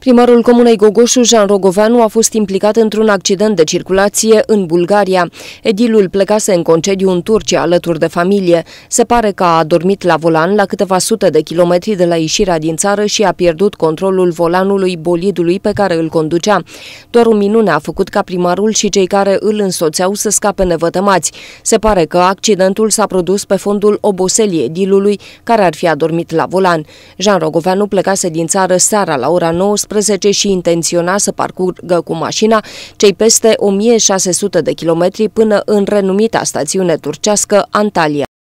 Primarul Comunei Gogoșu, Jean Rogovanu, a fost implicat într-un accident de circulație în Bulgaria. Edilul plecase în concediu în Turcia, alături de familie. Se pare că a adormit la volan la câteva sute de kilometri de la ieșirea din țară și a pierdut controlul volanului bolidului pe care îl conducea. Doar un minune a făcut ca primarul și cei care îl însoțeau să scape nevătămați. Se pare că accidentul s-a produs pe fondul oboselii edilului, care ar fi adormit la volan. Jean Rogovanu plecase din țară seara la ora 19 2018 și intenționa să parcurgă cu mașina cei peste 1600 de kilometri până în renumita stațiune turcească Antalya.